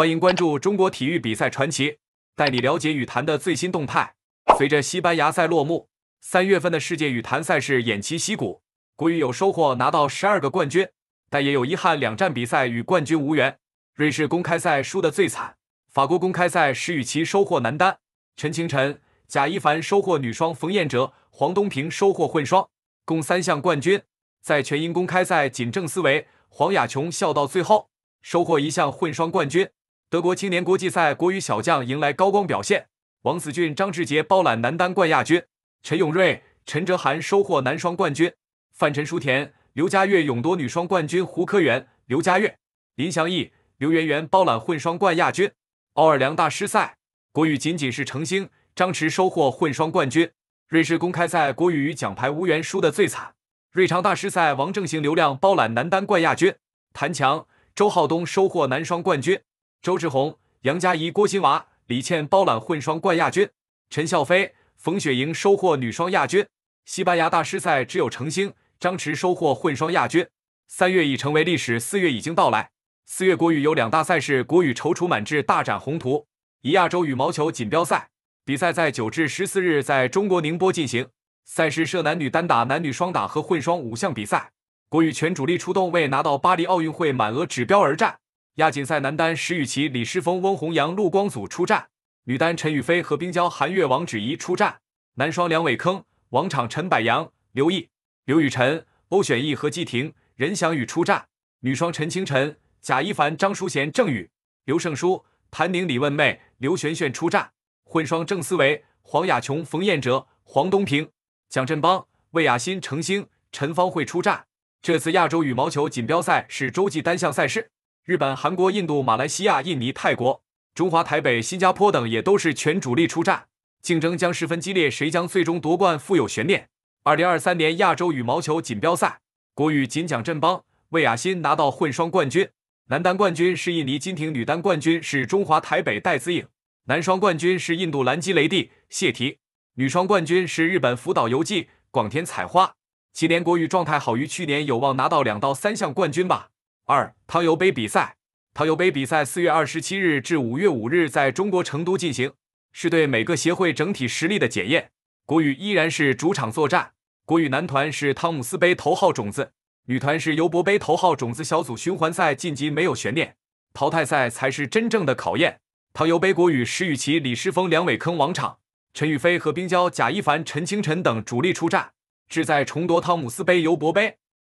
欢迎关注中国体育比赛传奇，带你了解羽坛的最新动态。随着西班牙赛落幕，三月份的世界羽坛赛事偃旗息鼓。国羽有收获，拿到十二个冠军，但也有遗憾，两站比赛与冠军无缘。瑞士公开赛输得最惨，法国公开赛石宇奇收获男单，陈清晨、贾一凡收获女双，冯彦哲、黄东萍收获混双，共三项冠军。在全英公开赛，仅正思维、黄雅琼笑到最后，收获一项混双冠军。德国青年国际赛，国羽小将迎来高光表现，王子俊、张志杰包揽男单冠亚军，陈永瑞、陈哲涵收获男双冠军，范陈舒甜、刘佳悦勇夺女双冠军，胡科元、刘佳悦、林翔翼、刘媛媛包揽混双冠亚军。奥尔良大师赛，国羽仅仅是成星、张驰收获混双冠军。瑞士公开赛，国羽与奖牌无缘，输得最惨。瑞昌大师赛，王正行、刘亮包揽男单冠亚军，谭强、周浩东收获男双冠军。周志宏、杨佳怡、郭新娃、李倩包揽混双冠亚军，陈笑飞、冯雪莹收获女双亚军。西班牙大师赛只有成星、张驰收获混双亚军。三月已成为历史，四月已经到来。四月国羽有两大赛事，国羽踌躇满志，大展宏图。一、亚洲羽毛球锦标赛比赛在九至十四日在中国宁波进行，赛事设男女单打、男女双打和混双五项比赛。国羽全主力出动，为拿到巴黎奥运会满额指标而战。亚锦赛男单石宇奇、李诗峰、翁宏洋、陆光祖出战；女单陈雨菲、何冰娇、韩悦、王芷怡出战；男双梁伟铿、王昶、陈柏阳、刘毅、刘雨辰、欧选义和季霆、任翔宇出战；女双陈清晨、贾一凡、张淑贤、郑雨、刘胜书、谭宁、李汶妹、刘璇璇出战；混双郑思维、黄雅琼、冯彦哲、黄东萍、蒋振邦、魏雅欣、程星、陈芳慧出战。这次亚洲羽毛球锦标赛是洲际单项赛事。日本、韩国、印度、马来西亚、印尼、泰国、中华台北、新加坡等也都是全主力出战，竞争将十分激烈，谁将最终夺冠富有悬念。2023年亚洲羽毛球锦标赛，国羽锦奖振邦、魏雅欣拿到混双冠军，男单冠军是印尼金廷，女单冠军是中华台北戴资颖，男双冠军是印度兰基雷蒂、谢提，女双冠军是日本福岛由纪、广田彩花。今年国羽状态好于去年，有望拿到两到三项冠军吧。二汤尤杯比赛，汤尤杯比赛四月二十七日至五月五日在中国成都进行，是对每个协会整体实力的检验。国羽依然是主场作战，国羽男团是汤姆斯杯头号种子，女团是尤伯杯头号种子。小组循环赛晋级没有悬念，淘汰赛才是真正的考验。汤尤杯国羽石宇奇、李诗沣、梁伟铿、王昶、陈雨菲和冰娇、贾一凡、陈清晨等主力出战，志在重夺汤姆斯杯、尤伯杯。